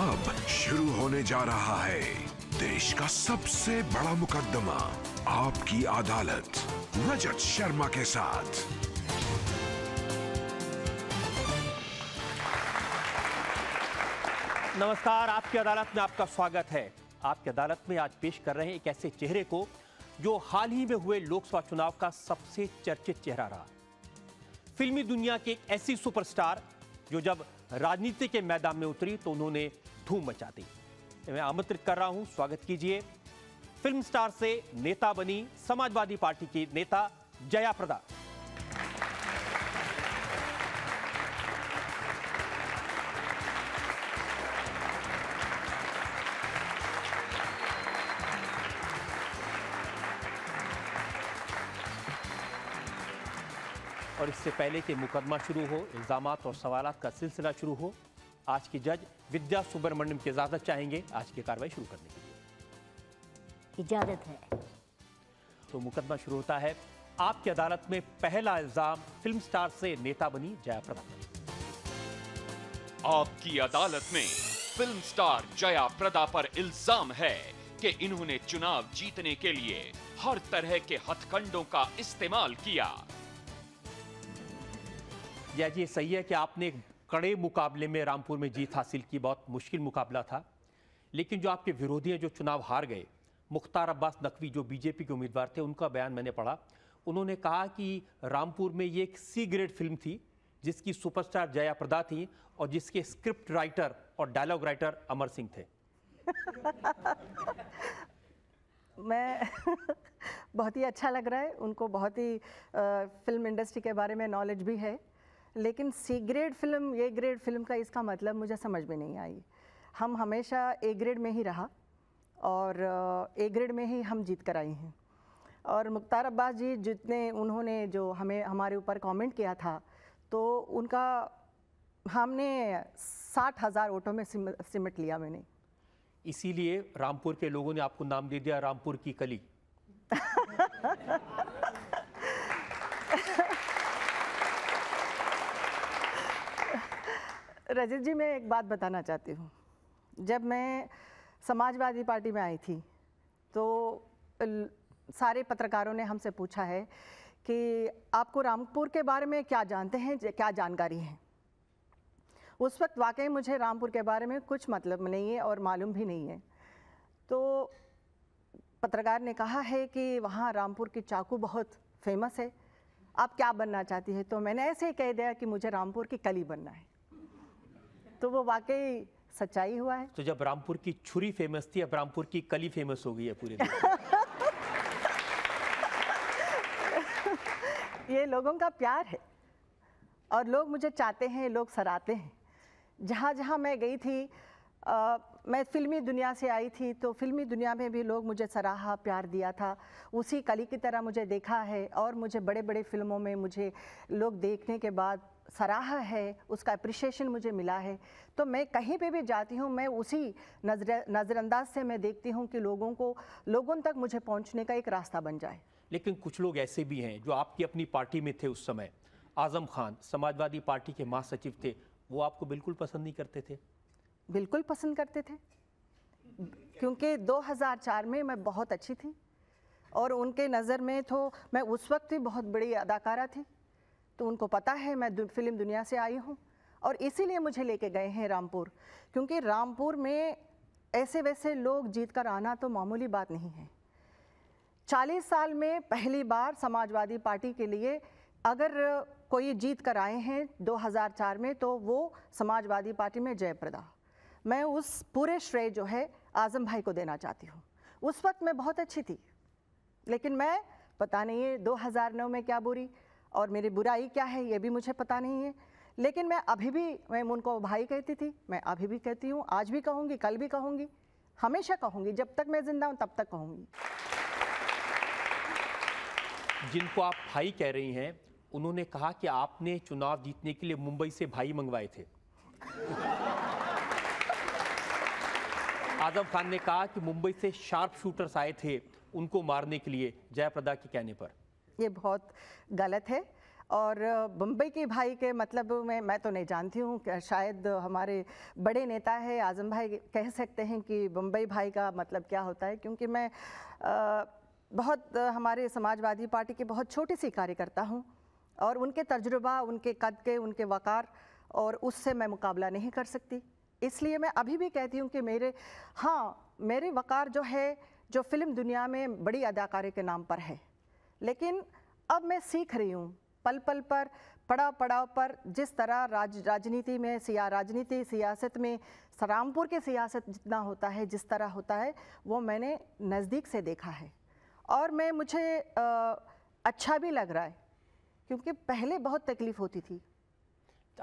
अब शुरू होने जा रहा है देश का सबसे बड़ा मुकदमा आपकी अदालत रजत शर्मा के साथ नमस्कार आपकी अदालत में आपका स्वागत है आपकी अदालत में आज पेश कर रहे हैं एक ऐसे चेहरे को जो हाल ही में हुए लोकसभा चुनाव का सबसे चर्चित चेहरा रहा फिल्मी दुनिया के एक ऐसी सुपरस्टार जो जब राजनीति के मैदान में उतरी तो उन्होंने धूम मचा दी मैं आमंत्रित कर रहा हूं स्वागत कीजिए फिल्म स्टार से नेता बनी समाजवादी पार्टी की नेता जया प्रदा और इससे पहले कि मुकदमा शुरू हो इल्ज़ाम और सवाल का सिलसिला शुरू हो आज की जज विद्या सुब्रमण्यम की इजाजत चाहेंगे आज की कार्रवाई शुरू करने के लिए इजाजत है तो मुकदमा शुरू होता है आपकी अदालत में पहला इल्जाम फिल्म स्टार से नेता बनी जया प्रदा आपकी अदालत में फिल्म स्टार जया प्रदा पर इल्जाम है कि इन्होंने चुनाव जीतने के लिए हर तरह के हथकंडों का इस्तेमाल किया जी सही है कि आपने एक कड़े मुकाबले में रामपुर में जीत हासिल की बहुत मुश्किल मुकाबला था लेकिन जो आपके विरोधी हैं जो चुनाव हार गए मुख्तार अब्बास नकवी जो बीजेपी के उम्मीदवार थे उनका बयान मैंने पढ़ा उन्होंने कहा कि रामपुर में ये एक सी ग्रेड फिल्म थी जिसकी सुपरस्टार जया प्रदा थी और जिसके स्क्रिप्ट राइटर और डायलॉग राइटर अमर सिंह थे मैं बहुत ही अच्छा लग रहा है उनको बहुत ही आ, फिल्म इंडस्ट्री के बारे में नॉलेज भी है लेकिन C grade film A grade film का इसका मतलब मुझे समझ में नहीं आई हम हमेशा ए ग्रेड में ही रहा और ए uh, ग्रेड में ही हम जीत कर आए हैं और मुख्तार अब्बास जी जितने उन्होंने जो हमें हमारे ऊपर कमेंट किया था तो उनका हमने साठ हज़ार वोटों में सिमट लिया मैंने इसीलिए रामपुर के लोगों ने आपको नाम दे दिया रामपुर की कली रजत जी मैं एक बात बताना चाहती हूँ जब मैं समाजवादी पार्टी में आई थी तो सारे पत्रकारों ने हमसे पूछा है कि आपको रामपुर के बारे में क्या जानते हैं क्या जानकारी है उस वक्त वाकई मुझे रामपुर के बारे में कुछ मतलब नहीं है और मालूम भी नहीं है तो पत्रकार ने कहा है कि वहाँ रामपुर की चाकू बहुत फेमस है आप क्या बनना चाहती है तो मैंने ऐसे ही कह दिया कि मुझे रामपुर की कली बनना है तो वो वाकई सच्चाई हुआ है तो जब रामपुर की छुरी फेमस थी अब रामपुर की कली फेमस हो गई है पूरे ये लोगों का प्यार है और लोग मुझे चाहते हैं लोग सराहते हैं जहाँ जहाँ मैं गई थी आ, मैं फिल्मी दुनिया से आई थी तो फिल्मी दुनिया में भी लोग मुझे सराहा प्यार दिया था उसी कली की तरह मुझे देखा है और मुझे बड़े बड़े फिल्मों में मुझे लोग देखने के बाद सराहा है उसका अप्रिशिएशन मुझे मिला है तो मैं कहीं पे भी जाती हूँ मैं उसी नजर नज़रअंदाज से मैं देखती हूँ कि लोगों को लोगों तक मुझे पहुँचने का एक रास्ता बन जाए लेकिन कुछ लोग ऐसे भी हैं जो आपकी अपनी पार्टी में थे उस समय आज़म खान समाजवादी पार्टी के महासचिव थे वो आपको बिल्कुल पसंद नहीं करते थे बिल्कुल पसंद करते थे क्योंकि 2004 में मैं बहुत अच्छी थी और उनके नज़र में तो मैं उस वक्त भी बहुत बड़ी अदाकारा थी तो उनको पता है मैं फिल्म दुनिया से आई हूँ और इसीलिए मुझे लेके गए हैं रामपुर क्योंकि रामपुर में ऐसे वैसे लोग जीत कर आना तो मामूली बात नहीं है चालीस साल में पहली बार समाजवादी पार्टी के लिए अगर कोई जीत कर आए हैं 2004 में तो वो समाजवादी पार्टी में जयप्रदा मैं उस पूरे श्रेय जो है आज़म भाई को देना चाहती हूँ उस वक्त मैं बहुत अच्छी थी लेकिन मैं पता नहीं है दो में क्या बुरी और मेरी बुराई क्या है ये भी मुझे पता नहीं है लेकिन मैं अभी भी मैं उनको भाई कहती थी मैं अभी भी कहती हूँ आज भी कहूँगी कल भी कहूँगी हमेशा कहूँगी जब तक मैं ज़िंदा हूँ तब तक कहूँगी जिनको आप भाई कह रही हैं उन्होंने कहा कि आपने चुनाव जीतने के लिए मुंबई से भाई मंगवाए थे आजम खान ने कहा कि मुंबई से शार्प शूटर्स आए थे उनको मारने के लिए जयप्रदा के कहने पर ये बहुत गलत है और बम्बई के भाई के मतलब में मैं तो नहीं जानती हूँ शायद हमारे बड़े नेता है आज़म भाई कह सकते हैं कि बम्बई भाई का मतलब क्या होता है क्योंकि मैं आ, बहुत हमारे समाजवादी पार्टी के बहुत छोटे सी कार्यकर्ता हूँ और उनके तजुर्बा उनके कद के उनके वक़ार और उससे मैं मुकाबला नहीं कर सकती इसलिए मैं अभी भी कहती हूँ कि मेरे हाँ मेरे वक़ार जो है जो फिल्म दुनिया में बड़ी अदाकारी के नाम पर है लेकिन अब मैं सीख रही हूँ पल पल पर पड़ाव पड़ाव पर जिस तरह राज राजनीति में सिया राजनीति सियासत में सरामपुर के सियासत जितना होता है जिस तरह होता है वो मैंने नज़दीक से देखा है और मैं मुझे आ, अच्छा भी लग रहा है क्योंकि पहले बहुत तकलीफ़ होती थी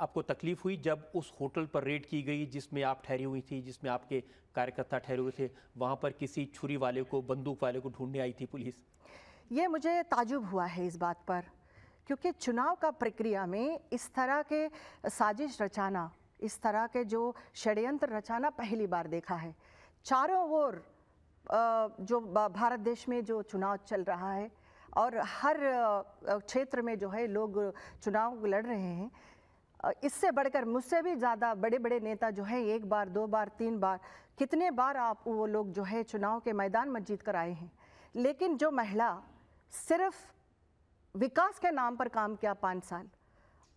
आपको तकलीफ हुई जब उस होटल पर रेड की गई जिसमें आप ठहरी हुई थी जिसमें आपके कार्यकर्ता ठहरे हुए थे वहाँ पर किसी छुरी वाले को बंदूक वाले को ढूंढने आई थी पुलिस ये मुझे ताजुब हुआ है इस बात पर क्योंकि चुनाव का प्रक्रिया में इस तरह के साजिश रचाना इस तरह के जो षड्यंत्र रचाना पहली बार देखा है चारों ओर जो भारत देश में जो चुनाव चल रहा है और हर क्षेत्र में जो है लोग चुनाव लड़ रहे हैं इससे बढ़कर मुझसे भी ज़्यादा बड़े बड़े नेता जो है एक बार दो बार तीन बार कितने बार आप वो लोग जो है चुनाव के मैदान में जीत कर आए हैं लेकिन जो महिला सिर्फ विकास के नाम पर काम किया पाँच साल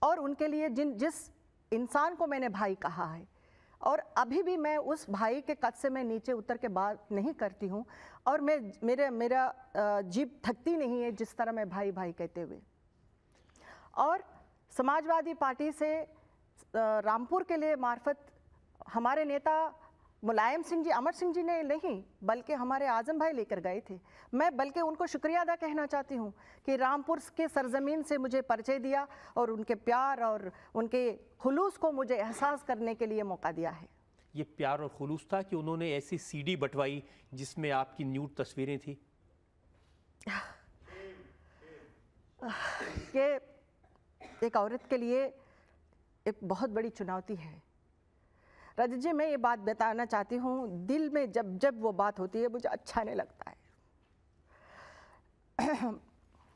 और उनके लिए जिन जिस इंसान को मैंने भाई कहा है और अभी भी मैं उस भाई के कद से मैं नीचे उतर के बात नहीं करती हूँ और मैं मेरे मेरा जीप थकती नहीं है जिस तरह मैं भाई भाई कहते हुए और समाजवादी पार्टी से रामपुर के लिए मार्फत हमारे नेता मुलायम सिंह जी अमर सिंह जी ने नहीं बल्कि हमारे आजम भाई लेकर गए थे मैं बल्कि उनको शुक्रिया अदा कहना चाहती हूँ कि रामपुर के सरजमीन से मुझे परिचय दिया और उनके प्यार और उनके खुलूस को मुझे एहसास करने के लिए मौका दिया है ये प्यार और खलूस था कि उन्होंने ऐसी सीडी बटवाई जिसमें आपकी न्यूट तस्वीरें थी ये एक औरत के लिए एक बहुत बड़ी चुनौती है रजत जी मैं ये बात बताना चाहती हूँ दिल में जब जब वो बात होती है मुझे अच्छा नहीं लगता है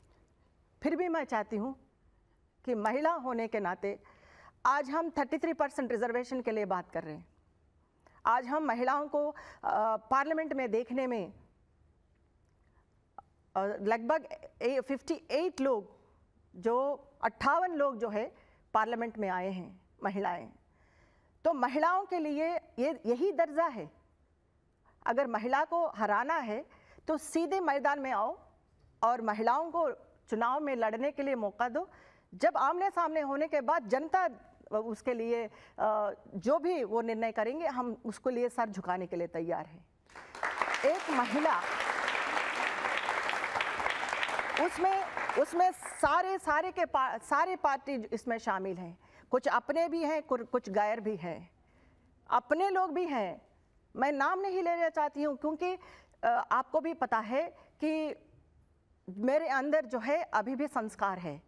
फिर भी मैं चाहती हूँ कि महिला होने के नाते आज हम 33 परसेंट रिजर्वेशन के लिए बात कर रहे हैं आज हम महिलाओं को पार्लियामेंट में देखने में लगभग 58 लोग जो अट्ठावन लोग जो है पार्लियामेंट में आए हैं महिलाएं तो महिलाओं के लिए ये यही दर्जा है अगर महिला को हराना है तो सीधे मैदान में आओ और महिलाओं को चुनाव में लड़ने के लिए मौका दो जब आमने सामने होने के बाद जनता उसके लिए जो भी वो निर्णय करेंगे हम उसको लिए सर झुकाने के लिए तैयार हैं एक महिला उसमें उसमें सारे सारे के पा, सारे पार्टी इसमें शामिल हैं कुछ अपने भी हैं कुछ गैर भी हैं अपने लोग भी हैं मैं नाम नहीं लेना चाहती हूँ क्योंकि आपको भी पता है कि मेरे अंदर जो है अभी भी संस्कार है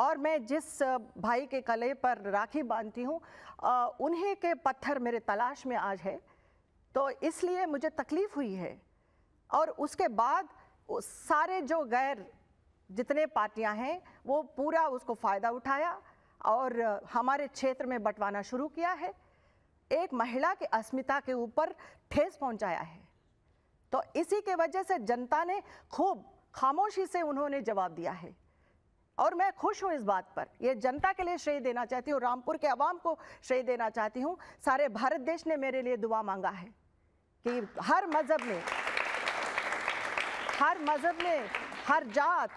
और मैं जिस भाई के कले पर राखी बांधती हूँ उन्हीं के पत्थर मेरे तलाश में आज है तो इसलिए मुझे तकलीफ़ हुई है और उसके बाद सारे जो गैर जितने पार्टियाँ हैं वो पूरा उसको फ़ायदा उठाया और हमारे क्षेत्र में बंटवाना शुरू किया है एक महिला की अस्मिता के ऊपर ठेस पहुंचाया है तो इसी के वजह से जनता ने खूब खामोशी से उन्होंने जवाब दिया है और मैं खुश हूँ इस बात पर यह जनता के लिए श्रेय देना चाहती हूँ रामपुर के आवाम को श्रेय देना चाहती हूँ सारे भारत देश ने मेरे लिए दुआ मांगा है कि हर मज़हब ने हर मज़हब ने हर जात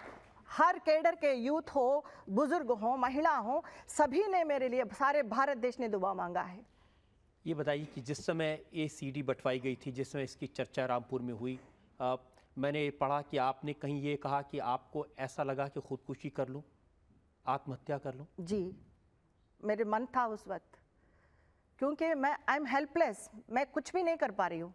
हर केडर के यूथ हो बुज़ुर्ग हो महिला हो सभी ने मेरे लिए सारे भारत देश ने दुआ मांगा है ये बताइए कि जिस समय ये सीडी बंटवाई गई थी जिस समय इसकी चर्चा रामपुर में हुई आ, मैंने पढ़ा कि आपने कहीं ये कहा कि आपको ऐसा लगा कि खुदकुशी कर लूँ आत्महत्या कर लूँ जी मेरे मन था उस वक्त क्योंकि मैं आई एम हेल्पलेस मैं कुछ भी नहीं कर पा रही हूँ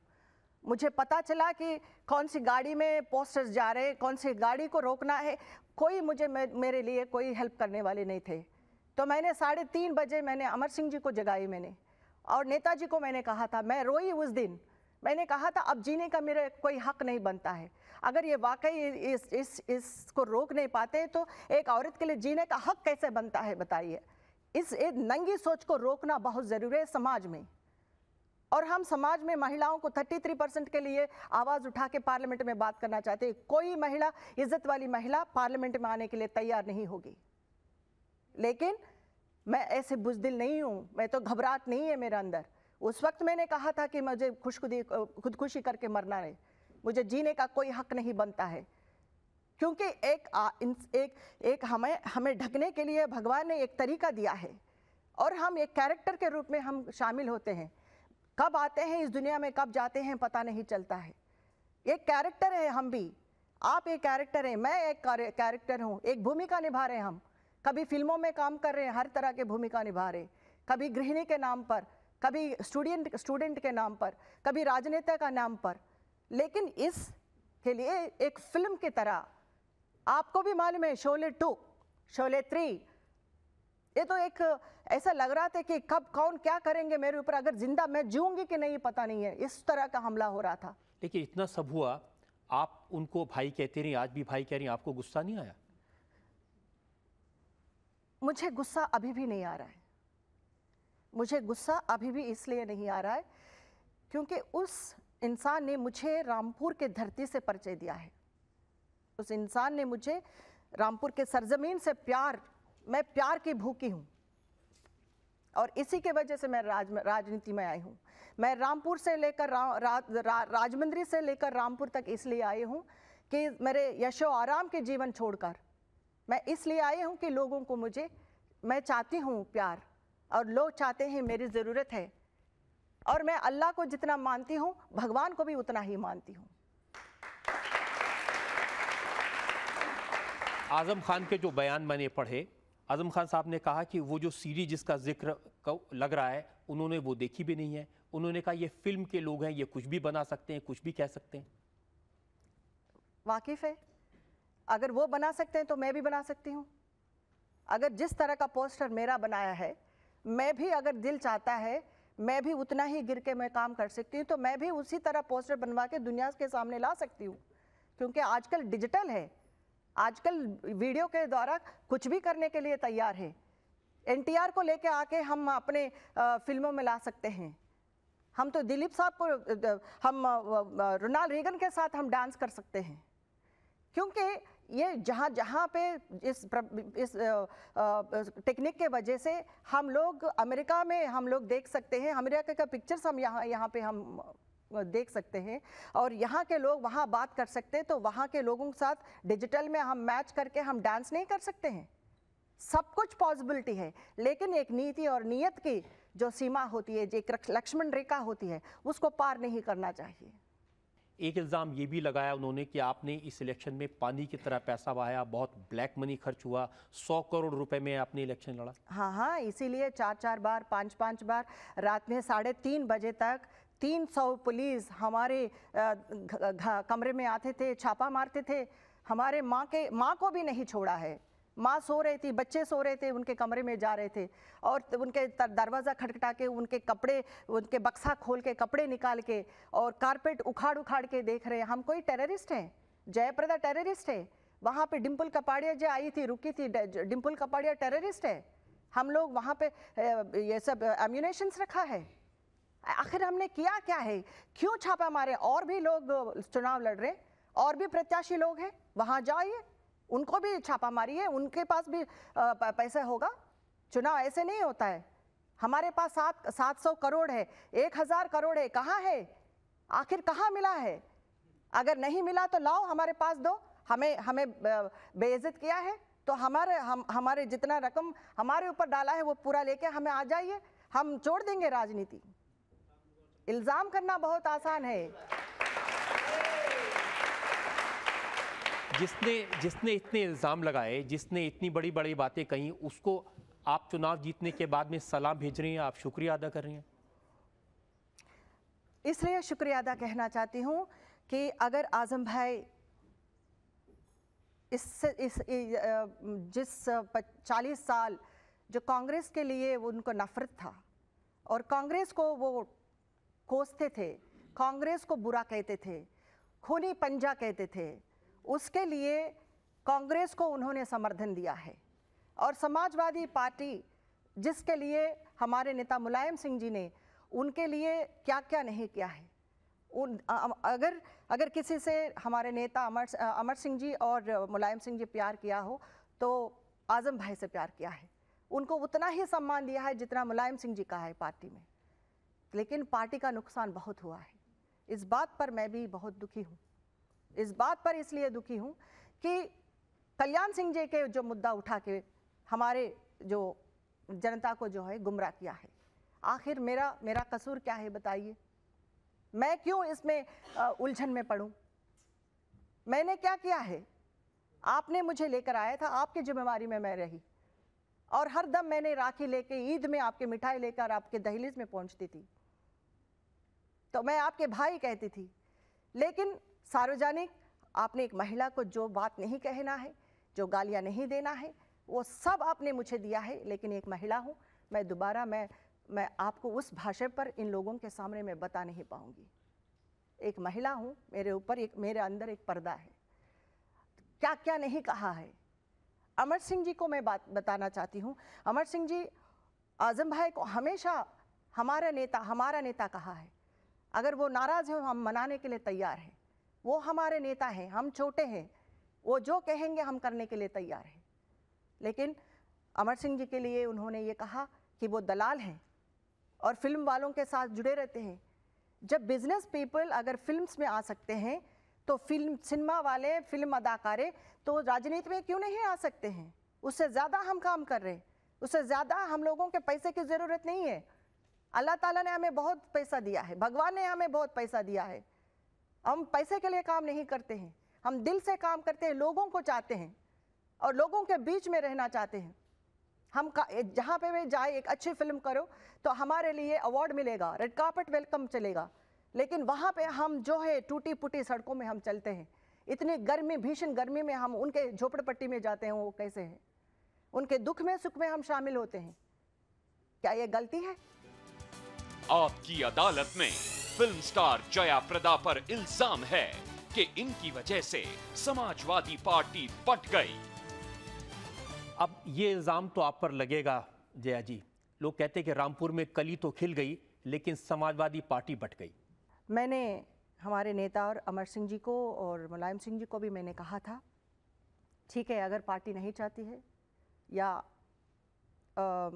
मुझे पता चला कि कौन सी गाड़ी में पोस्टर्स जा रहे हैं कौन सी गाड़ी को रोकना है कोई मुझे मेरे लिए कोई हेल्प करने वाले नहीं थे तो मैंने साढ़े तीन बजे मैंने अमर सिंह जी को जगाई मैंने और नेताजी को मैंने कहा था मैं रोई उस दिन मैंने कहा था अब जीने का मेरा कोई हक नहीं बनता है अगर ये वाकई इस इस इसको रोक नहीं पाते तो एक औरत के लिए जीने का हक कैसे बनता है बताइए इस एक नंगी सोच को रोकना बहुत ज़रूरी है समाज में और हम समाज में महिलाओं को 33 परसेंट के लिए आवाज़ उठा के पार्लियामेंट में बात करना चाहते हैं कोई महिला इज्जत वाली महिला पार्लियामेंट में आने के लिए तैयार नहीं होगी लेकिन मैं ऐसे बुजदिल नहीं हूँ मैं तो घबराहट नहीं है मेरे अंदर उस वक्त मैंने कहा था कि मुझे खुशखुदी खुदकुशी करके मरना है मुझे जीने का कोई हक नहीं बनता है क्योंकि एक आ, एक एक हमें हमें ढकने के लिए भगवान ने एक तरीका दिया है और हम एक कैरेक्टर के रूप में हम शामिल होते हैं कब आते हैं इस दुनिया में कब जाते हैं पता नहीं चलता है एक कैरेक्टर है हम भी आप एक कैरेक्टर हैं मैं एक कैरेक्टर हूँ एक भूमिका निभा रहे हैं हम कभी फिल्मों में काम कर रहे हैं हर तरह के भूमिका निभा रहे कभी गृहिणी के नाम पर कभी स्टूडेंट स्टूडेंट के नाम पर कभी राजनेता का नाम पर लेकिन इस के लिए एक फिल्म की तरह आपको भी मालूम है शोले टू शोले थ्री ये तो एक ऐसा लग रहा था कि कब कौन क्या करेंगे मेरे ऊपर अगर जिंदा मैं जीऊंगी कि नहीं पता नहीं है इस तरह का हमला हो रहा था देखिए इतना सब हुआ आप उनको भाई कहते रहे आज भी भाई कह रही आपको गुस्सा नहीं आया मुझे गुस्सा अभी भी नहीं आ रहा है मुझे गुस्सा अभी भी इसलिए नहीं आ रहा है क्योंकि उस इंसान ने मुझे रामपुर के धरती से परिचय दिया है उस इंसान ने मुझे रामपुर के सरजमीन से प्यार मैं प्यार की भूखी हूँ और इसी के वजह से मैं राज राजनीति में आई हूँ मैं रामपुर से लेकर रा, रा, रा, राजमंदरी से लेकर रामपुर तक इसलिए आई हूँ कि मेरे यशो आराम के जीवन छोड़कर मैं इसलिए आई हूँ कि लोगों को मुझे मैं चाहती हूँ प्यार और लोग चाहते हैं मेरी ज़रूरत है और मैं अल्लाह को जितना मानती हूँ भगवान को भी उतना ही मानती हूँ आज़म खान के जो बयान मैंने पढ़े आज़म खान साहब ने कहा कि वो जो सीरीज जिसका जिक्र लग रहा है उन्होंने वो देखी भी नहीं है उन्होंने कहा ये फिल्म के लोग हैं ये कुछ भी बना सकते हैं कुछ भी कह सकते हैं वाकिफ है अगर वो बना सकते हैं तो मैं भी बना सकती हूँ अगर जिस तरह का पोस्टर मेरा बनाया है मैं भी अगर दिल चाहता है मैं भी उतना ही गिर के मैं काम कर सकती हूँ तो मैं भी उसी तरह पोस्टर बनवा के दुनिया के सामने ला सकती हूँ क्योंकि आजकल डिजिटल है आजकल वीडियो के द्वारा कुछ भी करने के लिए तैयार है एन को लेके आके हम अपने फिल्मों में ला सकते हैं हम तो दिलीप साहब को हम रोनाल्ड रेगन के साथ हम डांस कर सकते हैं क्योंकि ये जहाँ जहाँ पे इस इस टेक्निक के वजह से हम लोग अमेरिका में हम लोग देख सकते हैं अमेरिका का पिक्चर्स हम यहाँ यहाँ पे हम देख सकते हैं और यहाँ के लोग वहाँ बात कर सकते हैं तो वहाँ के लोगों के साथ डिजिटल में हम मैच करके हम डांस नहीं कर सकते हैं सब कुछ पॉसिबिलिटी है लेकिन एक नीति और नियत की जो सीमा होती है एक लक्ष्मण रेखा होती है उसको पार नहीं करना चाहिए एक इल्ज़ाम ये भी लगाया उन्होंने कि आपने इस इलेक्शन में पानी की तरह पैसा बहाया बहुत ब्लैक मनी खर्च हुआ सौ करोड़ रुपए में आपने इलेक्शन लड़ा हाँ हाँ इसीलिए चार चार बार पांच पांच बार रात में साढ़े तीन बजे तक 300 पुलिस हमारे कमरे में आते थे छापा मारते थे हमारे माँ के माँ को भी नहीं छोड़ा है माँ सो रही थी बच्चे सो रहे थे उनके कमरे में जा रहे थे और उनके दरवाज़ा खटखटा के उनके कपड़े उनके बक्सा खोल के कपड़े निकाल के और कारपेट उखाड़ उखाड़ के देख रहे हैं हम कोई टेररिस्ट हैं जयप्रदा टेररिस्ट है वहाँ पे डिम्पल कपाड़िया जो आई थी रुकी थी डिम्पल कपाड़िया टेररिस्ट है हम लोग वहाँ पे ये सब एम्यूनेशंस रखा है आखिर हमने किया क्या है क्यों छापा मारे और भी लोग चुनाव लड़ रहे और भी प्रत्याशी लोग हैं वहाँ जाइए उनको भी छापा मारिए उनके पास भी पैसा होगा चुनाव ऐसे नहीं होता है हमारे पास सात सात सौ करोड़ है एक हज़ार करोड़ है कहाँ है आखिर कहाँ मिला है अगर नहीं मिला तो लाओ हमारे पास दो हमें हमें बेइज्जत किया है तो हमारे हम हमारे जितना रकम हमारे ऊपर डाला है वो पूरा लेके हमें आ जाइए हम छोड़ देंगे राजनीति इल्ज़ाम करना बहुत आसान है जिसने जिसने इतने इल्ज़ाम लगाए जिसने इतनी बड़ी बड़ी बातें कही उसको आप चुनाव जीतने के बाद में सलाम भेज रही हैं आप शुक्रिया अदा कर रही हैं इसलिए शुक्रिया अदा कहना चाहती हूँ कि अगर आज़म भाई इससे इस, इस जिस चालीस साल जो कांग्रेस के लिए उनको नफरत था और कांग्रेस को वो कोसते थे कांग्रेस को बुरा कहते थे खूनी पंजा कहते थे उसके लिए कांग्रेस को उन्होंने समर्थन दिया है और समाजवादी पार्टी जिसके लिए हमारे नेता मुलायम सिंह जी ने उनके लिए क्या क्या नहीं किया है उन अगर अगर किसी से हमारे नेता अमर अमर सिंह जी और मुलायम सिंह जी प्यार किया हो तो आज़म भाई से प्यार किया है उनको उतना ही सम्मान दिया है जितना मुलायम सिंह जी का है पार्टी में लेकिन पार्टी का नुकसान बहुत हुआ है इस बात पर मैं भी बहुत दुखी हूँ इस बात पर इसलिए दुखी हूँ कि कल्याण सिंह जी के जो मुद्दा उठा के हमारे जो जनता को जो है गुमराह किया है आखिर मेरा मेरा कसूर क्या है बताइए मैं क्यों इसमें उलझन में पड़ूं मैंने क्या किया है आपने मुझे लेकर आया था आपकी जिम्मेवारी में मैं रही और हर दम मैंने राखी लेके ईद में आपके मिठाई लेकर आपके दहलीज में पहुंचती थी तो मैं आपके भाई कहती थी लेकिन सार्वजनिक आपने एक महिला को जो बात नहीं कहना है जो गालियाँ नहीं देना है वो सब आपने मुझे दिया है लेकिन एक महिला हूँ मैं दोबारा मैं मैं आपको उस भाषा पर इन लोगों के सामने मैं बता नहीं पाऊँगी एक महिला हूँ मेरे ऊपर एक मेरे अंदर एक पर्दा है क्या क्या नहीं कहा है अमर सिंह जी को मैं बात बताना चाहती हूँ अमर सिंह जी आज़म भाई को हमेशा हमारा नेता हमारा नेता कहा है अगर वो नाराज़ हैं हम मनाने के लिए तैयार हैं वो हमारे नेता हैं हम छोटे हैं वो जो कहेंगे हम करने के लिए तैयार हैं लेकिन अमर सिंह जी के लिए उन्होंने ये कहा कि वो दलाल हैं और फिल्म वालों के साथ जुड़े रहते हैं जब बिजनेस पीपल अगर फिल्म्स में आ सकते हैं तो फिल्म सिनेमा वाले फिल्म अदाकारे तो राजनीति में क्यों नहीं आ सकते हैं उससे ज़्यादा हम काम कर रहे हैं उससे ज़्यादा हम लोगों के पैसे की ज़रूरत नहीं है अल्लाह ताला ने हमें बहुत पैसा दिया है भगवान ने हमें बहुत पैसा दिया है हम पैसे के लिए काम नहीं करते हैं हम दिल से काम करते हैं लोगों को चाहते हैं और लोगों के बीच में रहना चाहते हैं हम जहाँ पे भी जाए एक अच्छी फिल्म करो तो हमारे लिए अवार्ड मिलेगा रेड कार्पेट वेलकम चलेगा लेकिन वहाँ पे हम जो है टूटी फूटी सड़कों में हम चलते हैं इतनी गर्मी भीषण गर्मी में हम उनके झोपड़पट्टी में जाते हैं वो कैसे हैं उनके दुख में सुख में हम शामिल होते हैं क्या ये गलती है आपकी अदालत में फिल्म स्टार जया प्रदा पर इल्जाम है कि इनकी वजह से समाजवादी पार्टी बट गई अब ये इल्ज़ाम तो आप पर लगेगा जया जी लोग कहते हैं कि रामपुर में कली तो खिल गई लेकिन समाजवादी पार्टी बट गई मैंने हमारे नेता और अमर सिंह जी को और मुलायम सिंह जी को भी मैंने कहा था ठीक है अगर पार्टी नहीं चाहती है या आ,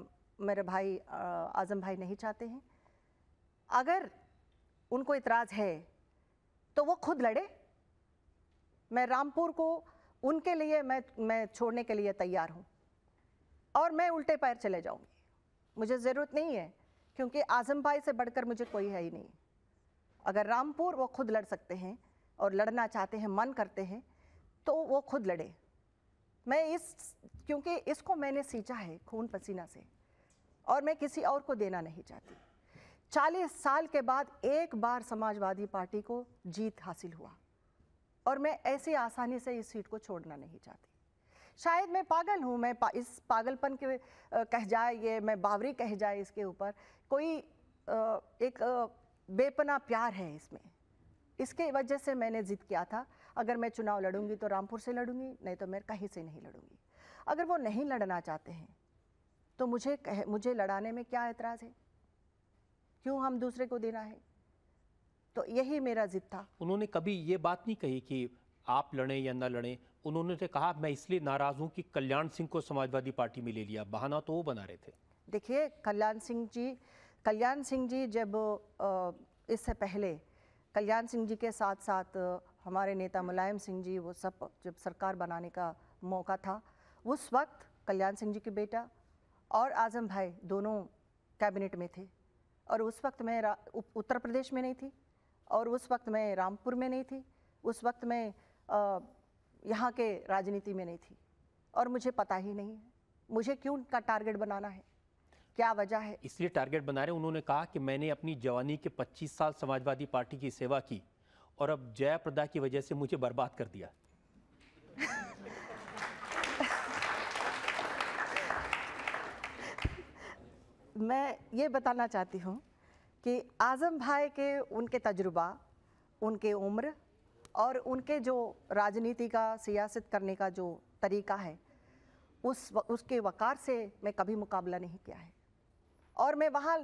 मेरे भाई आ, आज़म भाई नहीं चाहते हैं अगर उनको इतराज़ है तो वो खुद लड़े मैं रामपुर को उनके लिए मैं मैं छोड़ने के लिए तैयार हूँ और मैं उल्टे पैर चले जाऊँगी मुझे ज़रूरत नहीं है क्योंकि आज़म भाई से बढ़कर मुझे कोई है ही नहीं अगर रामपुर वो खुद लड़ सकते हैं और लड़ना चाहते हैं मन करते हैं तो वो खुद लड़े मैं इस क्योंकि इसको मैंने सींचा है खून पसीना से और मैं किसी और को देना नहीं चाहती चालीस साल के बाद एक बार समाजवादी पार्टी को जीत हासिल हुआ और मैं ऐसी आसानी से इस सीट को छोड़ना नहीं चाहती शायद मैं पागल हूँ मैं पा, इस पागलपन के आ, कह जाए ये मैं बावरी कह जाए इसके ऊपर कोई आ, एक आ, बेपना प्यार है इसमें इसके वजह से मैंने जिद किया था अगर मैं चुनाव लड़ूंगी तो रामपुर से लड़ूंगी नहीं तो मैं कहीं से नहीं लड़ूंगी अगर वो नहीं लड़ना चाहते हैं तो मुझे कह, मुझे लड़ाने में क्या एतराज़ है क्यों हम दूसरे को देना है तो यही मेरा जिद था उन्होंने कभी ये बात नहीं कही कि आप लड़ें या ना लड़ें उन्होंने तो कहा मैं इसलिए नाराज़ हूँ कि कल्याण सिंह को समाजवादी पार्टी में ले लिया बहाना तो वो बना रहे थे देखिए कल्याण सिंह जी कल्याण सिंह जी जब इससे पहले कल्याण सिंह जी के साथ साथ हमारे नेता मुलायम सिंह जी वो सब जब सरकार बनाने का मौका था उस वक्त कल्याण सिंह जी के बेटा और आज़म भाई दोनों कैबिनेट में थे और उस वक्त मैं उत्तर प्रदेश में नहीं थी और उस वक्त मैं रामपुर में नहीं थी उस वक्त मैं यहाँ के राजनीति में नहीं थी और मुझे पता ही नहीं है मुझे क्यों उनका टारगेट बनाना है क्या वजह है इसलिए टारगेट बना रहे उन्होंने कहा कि मैंने अपनी जवानी के 25 साल समाजवादी पार्टी की सेवा की और अब जया प्रदा की वजह से मुझे बर्बाद कर दिया मैं ये बताना चाहती हूँ कि आज़म भाई के उनके तजुर्बा उनके उम्र और उनके जो राजनीति का सियासत करने का जो तरीका है उस उसके वक़ार से मैं कभी मुकाबला नहीं किया है और मैं वहाँ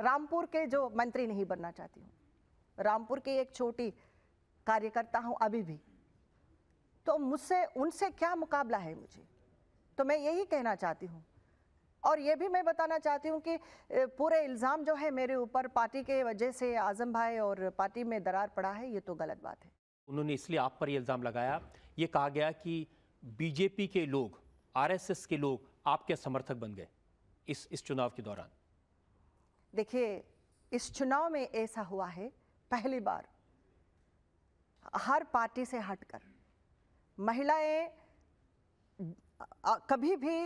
रामपुर के जो मंत्री नहीं बनना चाहती हूँ रामपुर की एक छोटी कार्यकर्ता हूँ अभी भी तो मुझसे उनसे क्या मुकाबला है मुझे तो मैं यही कहना चाहती हूँ और ये भी मैं बताना चाहती हूँ कि पूरे इल्ज़ाम जो है मेरे ऊपर पार्टी के वजह से आज़म भाई और पार्टी में दरार पड़ा है ये तो गलत बात है उन्होंने इसलिए आप पर इल्ज़ाम लगाया ये कहा गया कि बीजेपी के लोग आरएसएस के लोग आपके समर्थक बन गए इस इस चुनाव के दौरान देखिए इस चुनाव में ऐसा हुआ है पहली बार हर पार्टी से हटकर महिलाएं कभी भी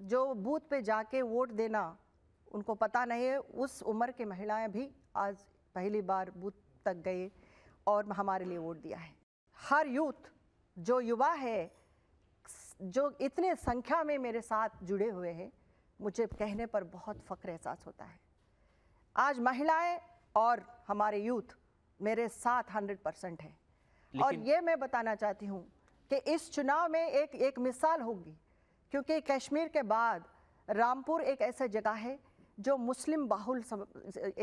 जो बूथ पे जाके वोट देना उनको पता नहीं है उस उम्र की महिलाएं भी आज पहली बार बूथ तक गए और हमारे लिए वोट दिया है हर यूथ जो युवा है जो इतने संख्या में मेरे साथ जुड़े हुए हैं मुझे कहने पर बहुत फ़ख्र एहसास होता है आज महिलाएं और हमारे यूथ मेरे साथ हंड्रेड परसेंट है और ये मैं बताना चाहती हूँ कि इस चुनाव में एक एक मिसाल होगी क्योंकि कश्मीर के बाद रामपुर एक ऐसा जगह है जो मुस्लिम बाहुल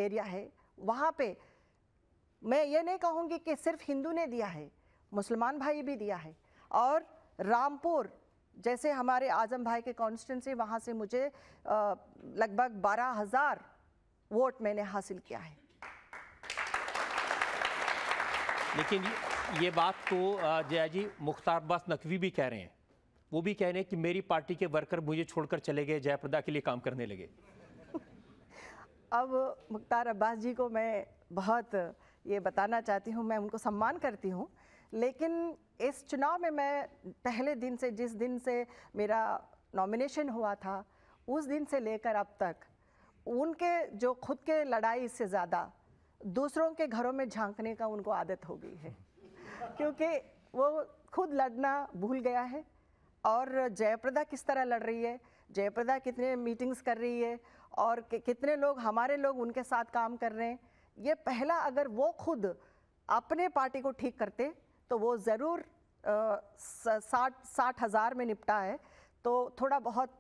एरिया है वहाँ पे मैं ये नहीं कहूँगी कि सिर्फ हिंदू ने दिया है मुसलमान भाई भी दिया है और रामपुर जैसे हमारे आज़म भाई के कॉन्स्टेंसी वहाँ से मुझे लगभग बारह हज़ार वोट मैंने हासिल किया है लेकिन ये बात तो जया जी मुख्तार अब्बास नकवी भी कह रहे हैं वो भी कह रहे हैं कि मेरी पार्टी के वर्कर मुझे छोड़कर चले गए जयप्रदा के लिए काम करने लगे अब मुख्तार अब्बास जी को मैं बहुत ये बताना चाहती हूँ मैं उनको सम्मान करती हूँ लेकिन इस चुनाव में मैं पहले दिन से जिस दिन से मेरा नॉमिनेशन हुआ था उस दिन से लेकर अब तक उनके जो खुद के लड़ाई से ज़्यादा दूसरों के घरों में झांकने का उनको आदत हो गई है क्योंकि वो खुद लड़ना भूल गया है और जयप्रदा किस तरह लड़ रही है जयप्रदा कितने मीटिंग्स कर रही है और कितने लोग हमारे लोग उनके साथ काम कर रहे हैं ये पहला अगर वो खुद अपने पार्टी को ठीक करते तो वो ज़रूर साठ साठ हज़ार में निपटा है तो थोड़ा बहुत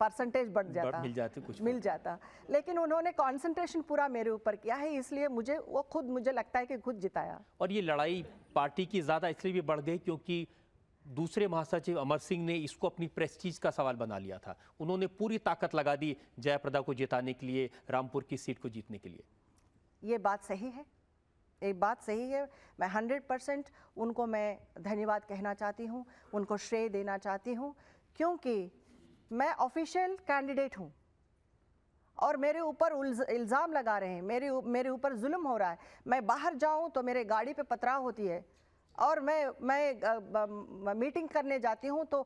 परसेंटेज बढ़ जाता मिल जाती कुछ मिल जाता लेकिन उन्होंने कंसंट्रेशन पूरा मेरे ऊपर किया है इसलिए मुझे वो खुद मुझे लगता है कि खुद जिताया और ये लड़ाई पार्टी की ज़्यादा इसलिए भी बढ़ गई क्योंकि दूसरे महासचिव अमर सिंह ने इसको अपनी प्रेस्टीज का सवाल बना लिया था उन्होंने पूरी ताकत लगा दी जयप्रदा को जिताने के लिए रामपुर की सीट को जीतने के लिए ये बात सही है एक बात सही है मैं हंड्रेड परसेंट उनको मैं धन्यवाद कहना चाहती हूँ उनको श्रेय देना चाहती हूँ क्योंकि मैं ऑफिशियल कैंडिडेट हूँ और मेरे ऊपर इल्ज़ाम लगा रहे हैं मेरे मेरे ऊपर जुल्म हो रहा है मैं बाहर जाऊँ तो मेरे गाड़ी पे पथराव होती है और मैं मैं मीटिंग करने जाती हूँ तो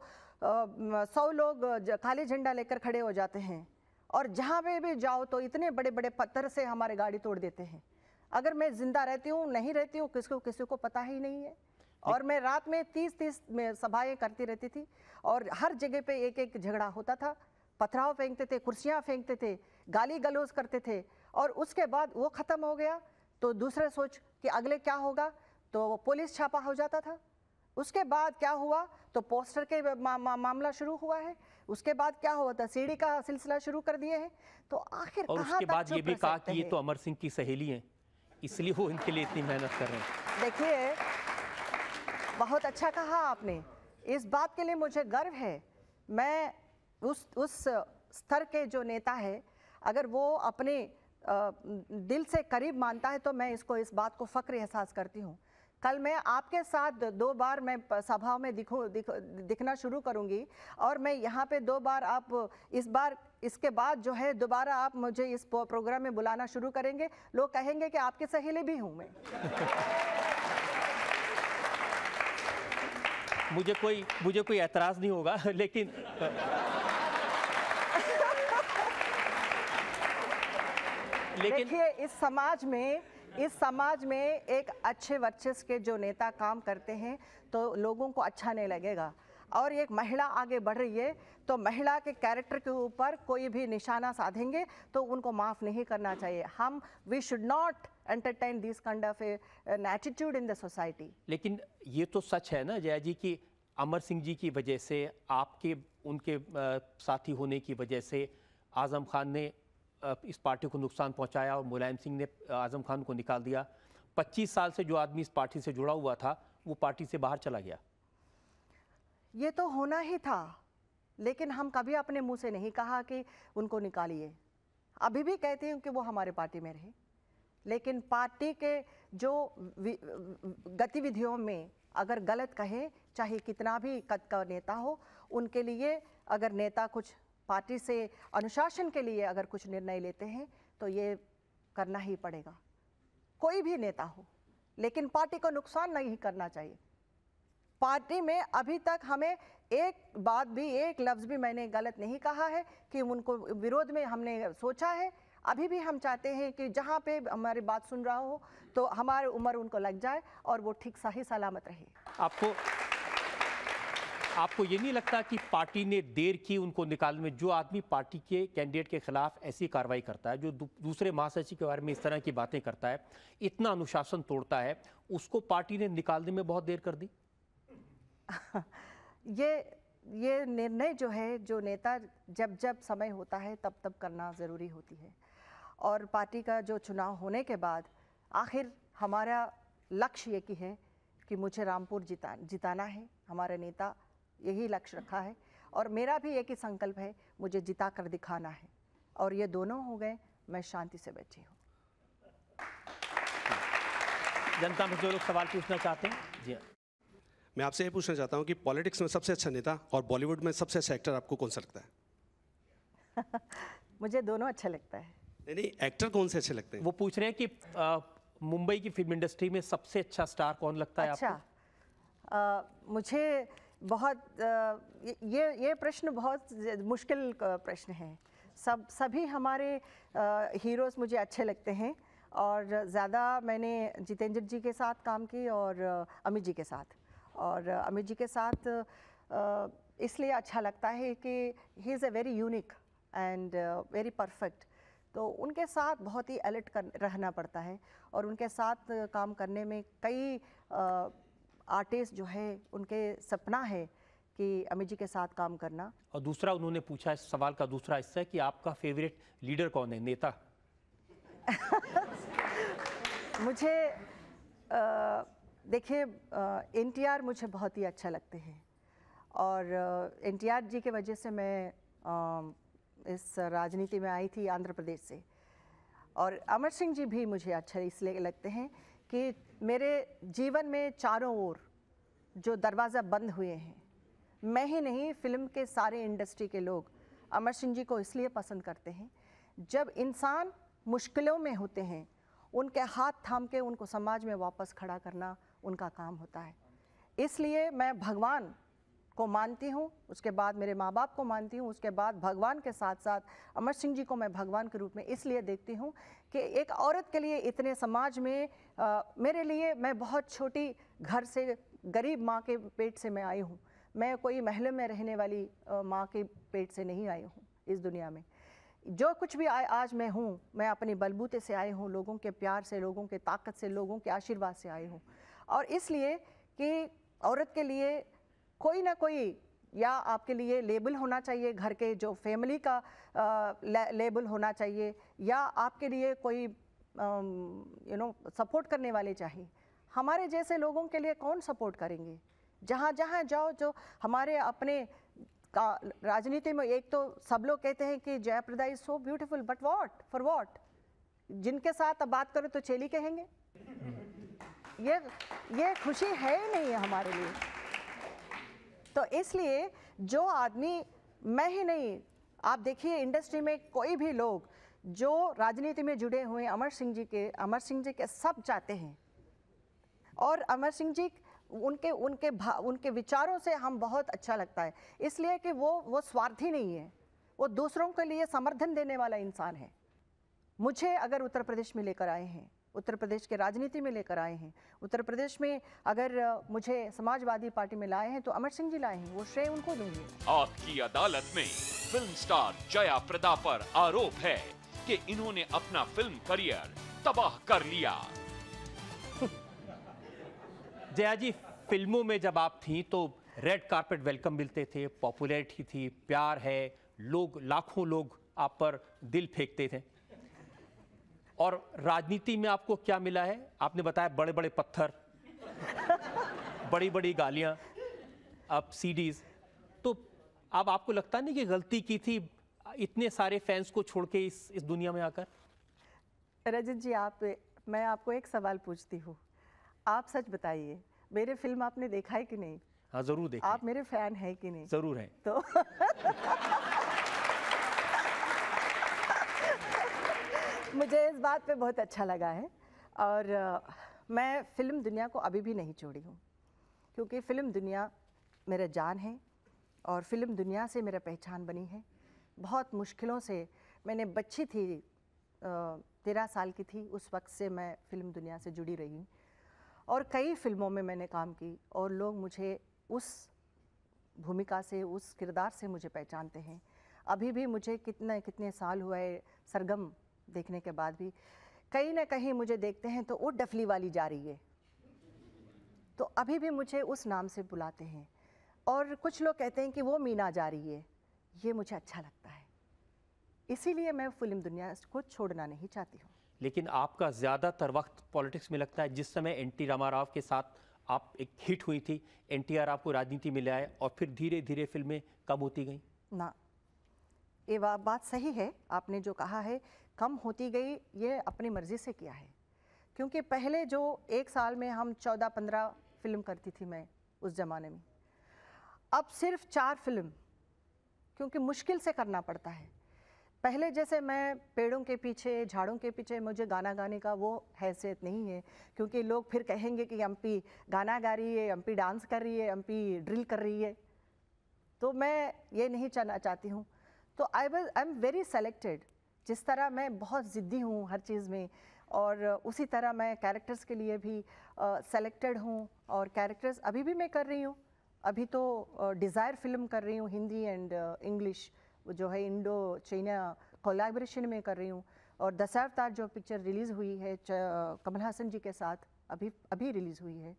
सौ लोग खाली झंडा लेकर खड़े हो जाते हैं और जहाँ पे भी जाओ तो इतने बड़े बड़े पत्थर से हमारे गाड़ी तोड़ देते हैं अगर मैं जिंदा रहती हूँ नहीं रहती हूँ किसको किसी को पता ही नहीं है और मैं रात में तीस तीस में सभाएं करती रहती थी और हर जगह पे एक एक झगड़ा होता था पथराव फेंकते थे कुर्सियाँ फेंकते थे गाली गलोज करते थे और उसके बाद वो ख़त्म हो गया तो दूसरे सोच कि अगले क्या होगा तो पुलिस छापा हो जाता था उसके बाद क्या हुआ तो पोस्टर के मा, मा, मामला शुरू हुआ है उसके बाद क्या हुआ था तो सीढ़ी का सिलसिला शुरू कर दिए हैं तो आखिर और उसके बाद ये भी कहा कि ये तो अमर सिंह की सहेली है इसलिए वो इनके लिए इतनी मेहनत कर रहे हैं देखिए बहुत अच्छा कहा आपने इस बात के लिए मुझे गर्व है मैं उस उस स्तर के जो नेता है अगर वो अपने दिल से करीब मानता है तो मैं इसको इस बात को फ़क्र एहसास करती हूँ कल मैं आपके साथ दो बार मैं सभाओं में दिखो दिख, दिखना शुरू करूंगी और मैं यहाँ पे दो बार आप इस बार इसके बाद जो है दोबारा आप मुझे इस प्रोग्राम में बुलाना शुरू करेंगे लोग कहेंगे कि आपके सहेली भी हूँ मैं मुझे कोई मुझे कोई एतराज़ नहीं होगा लेकिन लेकिन देखिए इस समाज में इस समाज में एक अच्छे वर्चस्व के जो नेता काम करते हैं तो लोगों को अच्छा नहीं लगेगा और एक महिला आगे बढ़ रही है तो महिला के कैरेक्टर के ऊपर कोई भी निशाना साधेंगे तो उनको माफ़ नहीं करना चाहिए हम we should not entertain this kind of an attitude in the society लेकिन ये तो सच है ना जया जी कि अमर सिंह जी की वजह से आपके उनके साथी होने की वजह से आज़म खान ने इस पार्टी को नुकसान पहुंचाया और मुलायम सिंह ने आजम खान को निकाल दिया 25 साल से जो आदमी इस पार्टी से जुड़ा हुआ था वो पार्टी से बाहर चला गया ये तो होना ही था लेकिन हम कभी अपने मुंह से नहीं कहा कि उनको निकालिए अभी भी कहते हैं कि वो हमारे पार्टी में रहे लेकिन पार्टी के जो गतिविधियों में अगर गलत कहे चाहे कितना भी कद का नेता हो उनके लिए अगर नेता कुछ पार्टी से अनुशासन के लिए अगर कुछ निर्णय लेते हैं तो ये करना ही पड़ेगा कोई भी नेता हो लेकिन पार्टी को नुकसान नहीं करना चाहिए पार्टी में अभी तक हमें एक बात भी एक लफ्ज़ भी मैंने गलत नहीं कहा है कि उनको विरोध में हमने सोचा है अभी भी हम चाहते हैं कि जहाँ पे हमारी बात सुन रहा हो तो हमारे उम्र उनको लग जाए और वो ठीक सही सलामत रहे आपको आपको ये नहीं लगता कि पार्टी ने देर की उनको निकालने में जो आदमी पार्टी के कैंडिडेट के खिलाफ ऐसी कार्रवाई करता है जो दूसरे महासचिव के बारे में इस तरह की बातें करता है इतना अनुशासन तोड़ता है उसको पार्टी ने निकालने में बहुत देर कर दी ये ये निर्णय जो है जो नेता जब जब समय होता है तब तब करना ज़रूरी होती है और पार्टी का जो चुनाव होने के बाद आखिर हमारा लक्ष्य ये की है कि मुझे रामपुर जिता जिताना है हमारे नेता यही लक्ष्य रखा है और मेरा भी एक ही संकल्प है मुझे जिता कर दिखाना है और ये दोनों हो गए मैं शांति से बैठी हूँ जनता में जो लोग सवाल पूछना चाहते हैं जी मैं आपसे ये पूछना चाहता हूँ कि पॉलिटिक्स में सबसे अच्छा नेता और बॉलीवुड में सबसे अच्छा एक्टर आपको कौन सा लगता है मुझे दोनों अच्छा लगता है नहीं नहीं एक्टर कौन से अच्छे लगते हैं वो पूछ रहे हैं कि मुंबई की फिल्म इंडस्ट्री में सबसे अच्छा स्टार कौन लगता है अच्छा आपको? आ, मुझे बहुत ये ये प्रश्न बहुत मुश्किल प्रश्न है सब सभी हमारे हीरोज़ मुझे अच्छे लगते हैं और ज़्यादा मैंने जितेंद्र जी के साथ काम की और अमित जी के साथ और अमित जी के साथ इसलिए अच्छा लगता है कि he is a very unique and very perfect तो उनके साथ बहुत ही अलर्ट कर रहना पड़ता है और उनके साथ काम करने में कई आर्टिस्ट जो है उनके सपना है कि अमित जी के साथ काम करना और दूसरा उन्होंने पूछा इस सवाल का दूसरा हिस्सा कि आपका फेवरेट लीडर कौन है नेता मुझे देखिए एन मुझे बहुत ही अच्छा लगते हैं और एन जी के वजह से मैं आ, इस राजनीति में आई थी आंध्र प्रदेश से और अमर सिंह जी भी मुझे अच्छा इसलिए लगते हैं कि मेरे जीवन में चारों ओर जो दरवाज़ा बंद हुए हैं मैं ही नहीं फिल्म के सारे इंडस्ट्री के लोग अमर सिंह जी को इसलिए पसंद करते हैं जब इंसान मुश्किलों में होते हैं उनके हाथ थाम के उनको समाज में वापस खड़ा करना उनका काम होता है इसलिए मैं भगवान को मानती हूँ उसके बाद मेरे माँ बाप को मानती हूँ उसके बाद भगवान के साथ साथ अमर सिंह जी को मैं भगवान के रूप में इसलिए देखती हूँ कि एक औरत के लिए इतने समाज में आ, मेरे लिए मैं बहुत छोटी घर से गरीब माँ के पेट से मैं आई हूँ मैं कोई महल में रहने वाली माँ के पेट से नहीं आई हूँ इस दुनिया में जो कुछ भी आ, आज मैं हूँ मैं अपने बलबूते से आई हूँ लोगों के प्यार से लोगों के ताकत से लोगों के आशीर्वाद से आई हूँ और इसलिए कि औरत के लिए कोई ना कोई या आपके लिए लेबल होना चाहिए घर के जो फैमिली का आ, ले, लेबल होना चाहिए या आपके लिए कोई यू नो सपोर्ट करने वाले चाहिए हमारे जैसे लोगों के लिए कौन सपोर्ट करेंगे जहाँ जहाँ जाओ जो हमारे अपने का राजनीति में एक तो सब लोग कहते हैं कि Jayaprada is so beautiful but what for what जिनके साथ अब बात करो तो चेली कहेंगे ये ये खुशी है ही नहीं है हमारे लिए तो इसलिए जो आदमी मैं ही नहीं आप देखिए इंडस्ट्री में कोई भी लोग जो राजनीति में जुड़े हुए अमर सिंह जी के अमर सिंह जी के सब चाहते हैं और अमर सिंह जी उनके उनके उनके विचारों से हम बहुत अच्छा लगता है इसलिए कि वो वो स्वार्थी नहीं है वो दूसरों के लिए समर्थन देने वाला इंसान है मुझे अगर उत्तर प्रदेश में लेकर आए हैं उत्तर प्रदेश के राजनीति में लेकर आए हैं उत्तर प्रदेश में अगर मुझे समाजवादी पार्टी में लाए हैं तो अमर सिंह जी लाए हैं वो श्रेय उनको दूंगी आपकी अदालत में फिल्म स्टार जया प्रदा पर आरोप है कि इन्होंने अपना फिल्म करियर तबाह कर लिया जया जी फिल्मों में जब आप थी तो रेड कार्पेट वेलकम मिलते थे पॉपुलरिटी थी प्यार है लोग लाखों लोग आप पर दिल फेंकते थे और राजनीति में आपको क्या मिला है आपने बताया बड़े बड़े पत्थर बड़ी बड़ी गालियाँ अब सीडीज तो अब आपको लगता नहीं कि गलती की थी इतने सारे फैंस को छोड़ के इस इस दुनिया में आकर रजत जी आप मैं आपको एक सवाल पूछती हूँ आप सच बताइए मेरे फिल्म आपने देखा है कि नहीं हाँ जरूर देखा आप मेरे फैन हैं कि नहीं जरूर हैं तो मुझे इस बात पे बहुत अच्छा लगा है और मैं फिल्म दुनिया को अभी भी नहीं छोड़ी हूँ क्योंकि फ़िल्म दुनिया मेरा जान है और फिल्म दुनिया से मेरा पहचान बनी है बहुत मुश्किलों से मैंने बच्ची थी तेरह साल की थी उस वक्त से मैं फ़िल्म दुनिया से जुड़ी रही हूँ और कई फिल्मों में मैंने काम की और लोग मुझे उस भूमिका से उस किरदार से मुझे पहचानते हैं अभी भी मुझे कितने कितने साल हुए सरगम देखने के बाद भी कहीं ना कहीं मुझे देखते हैं तो वो डफली वाली जा रही है तो अभी भी मुझे उस नाम से बुलाते हैं और कुछ लोग कहते हैं कि वो मीना जा रही है ये मुझे अच्छा लगता है इसीलिए मैं फिल्म दुनिया को छोड़ना नहीं चाहती हूँ लेकिन आपका ज़्यादातर वक्त पॉलिटिक्स में लगता है जिस समय एन टी रामाराव के साथ आप एक हिट हुई थी एन टी आर आपको राजनीति में ले आए और फिर धीरे धीरे फिल्में कम होती गई ना ये बात सही है आपने जो कहा है कम होती गई ये अपनी मर्ज़ी से किया है क्योंकि पहले जो एक साल में हम चौदह पंद्रह फिल्म करती थी मैं उस ज़माने में अब सिर्फ चार फिल्म क्योंकि मुश्किल से करना पड़ता है पहले जैसे मैं पेड़ों के पीछे झाड़ों के पीछे मुझे गाना गाने का वो हैसियत नहीं है क्योंकि लोग फिर कहेंगे कि एमपी गाना गा रही है एमपी डांस कर रही है एमपी ड्रिल कर रही है तो मैं ये नहीं चाहना चाहती हूँ तो I was I am very selected जिस तरह मैं बहुत ज़िद्दी हूँ हर चीज़ में और उसी तरह मैं कैरेक्टर्स के लिए भी सेलेक्टेड uh, हूँ और कैरेक्टर्स अभी भी मैं कर रही हूँ अभी तो डिज़ायर uh, फिल्म कर रही हूँ हिंदी एंड इंग्लिश जो है इंडो चाइना कोलैबोरेशन में कर रही हूँ और दशावतार जो पिक्चर रिलीज़ हुई है कमल हासन जी के साथ अभी अभी रिलीज़ हुई है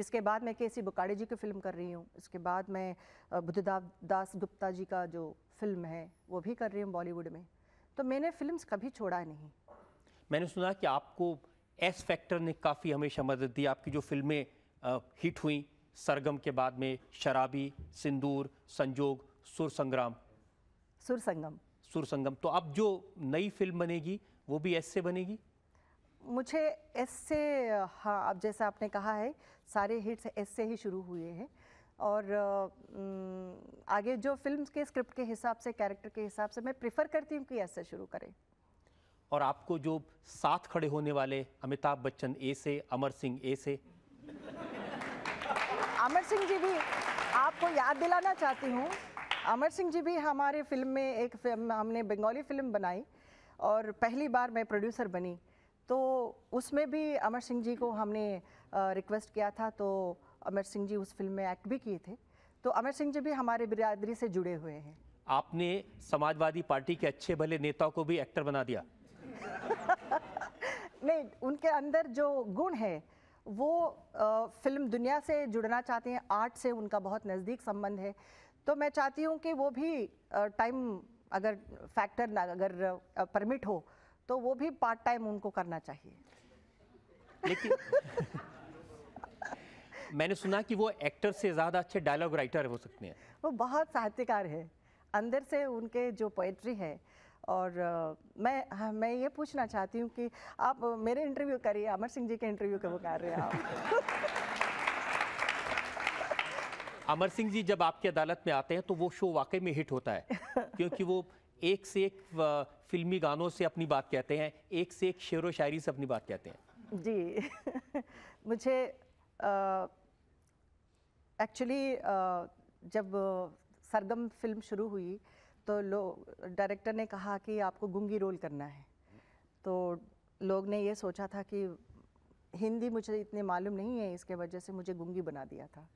इसके बाद मैं के सी बुकाड़े जी की फ़िल्म कर रही हूँ इसके बाद मैं बुद्धदाव दास गुप्ता जी का जो फिल्म है वो भी कर रही हूँ बॉलीवुड में तो मैंने फिल्म कभी छोड़ा नहीं मैंने सुना कि आपको एस फैक्टर ने काफ़ी हमेशा मदद दी आपकी जो फिल्में हिट हुई सरगम के बाद में शराबी सिंदूर संजोग सुर संग्राम सुर संगम सुर संगम तो अब जो नई फिल्म बनेगी वो भी ऐसे बनेगी मुझे एस से हाँ अब जैसा आपने कहा है सारे हिट्स एस से ही शुरू हुए हैं और आगे जो फिल्म के स्क्रिप्ट के हिसाब से कैरेक्टर के हिसाब से मैं प्रिफर करती हूँ कि एस से शुरू करें और आपको जो साथ खड़े होने वाले अमिताभ बच्चन ए से अमर सिंह ए से अमर सिंह जी भी आपको याद दिलाना चाहती हूँ अमर सिंह जी भी हमारे फिल्म में एक फिल्म हमने बंगाली फिल्म बनाई और पहली बार मैं प्रोड्यूसर बनी तो उसमें भी अमर सिंह जी को हमने रिक्वेस्ट किया था तो अमर सिंह जी उस फिल्म में एक्ट भी किए थे तो अमर सिंह जी भी हमारे बिरादरी से जुड़े हुए हैं आपने समाजवादी पार्टी के अच्छे भले नेताओं को भी एक्टर बना दिया नहीं उनके अंदर जो गुण है वो आ, फिल्म दुनिया से जुड़ना चाहते हैं आर्ट से उनका बहुत नज़दीक संबंध है तो मैं चाहती हूँ कि वो भी टाइम अगर फैक्टर ना अगर परमिट हो तो वो भी पार्ट टाइम उनको करना चाहिए लेकिन मैंने सुना कि वो एक्टर से ज़्यादा अच्छे डायलॉग राइटर हो सकते हैं वो बहुत साहित्यकार है अंदर से उनके जो पोइट्री है और मैं हाँ, मैं ये पूछना चाहती हूँ कि आप मेरे इंटरव्यू करिए अमर सिंह जी के इंटरव्यू कब कर रहे हैं आप अमर सिंह जी जब आपकी अदालत में आते हैं तो वो शो वाकई में हिट होता है क्योंकि वो एक से एक फिल्मी गानों से अपनी बात कहते हैं एक से एक शेर व शायरी से अपनी बात कहते हैं जी मुझे एक्चुअली जब सरगम फिल्म शुरू हुई तो लोग डायरेक्टर ने कहा कि आपको गुंगी रोल करना है तो लोग ने ये सोचा था कि हिंदी मुझे इतने मालूम नहीं है इसके वजह से मुझे गुंगी बना दिया था